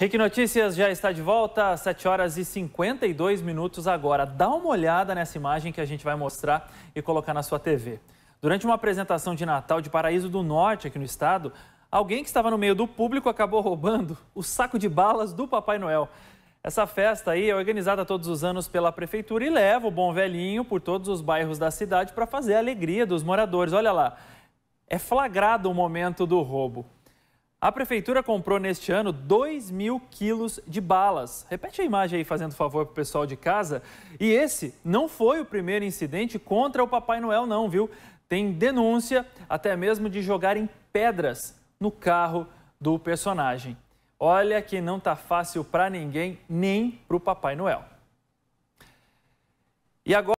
Rick Notícias já está de volta, 7 horas e 52 minutos agora. Dá uma olhada nessa imagem que a gente vai mostrar e colocar na sua TV. Durante uma apresentação de Natal de Paraíso do Norte, aqui no estado, alguém que estava no meio do público acabou roubando o saco de balas do Papai Noel. Essa festa aí é organizada todos os anos pela prefeitura e leva o bom velhinho por todos os bairros da cidade para fazer a alegria dos moradores. Olha lá, é flagrado o momento do roubo. A prefeitura comprou neste ano 2 mil quilos de balas. Repete a imagem aí, fazendo favor para o pessoal de casa. E esse não foi o primeiro incidente contra o Papai Noel, não, viu? Tem denúncia até mesmo de jogarem pedras no carro do personagem. Olha que não tá fácil para ninguém, nem para o Papai Noel. E agora.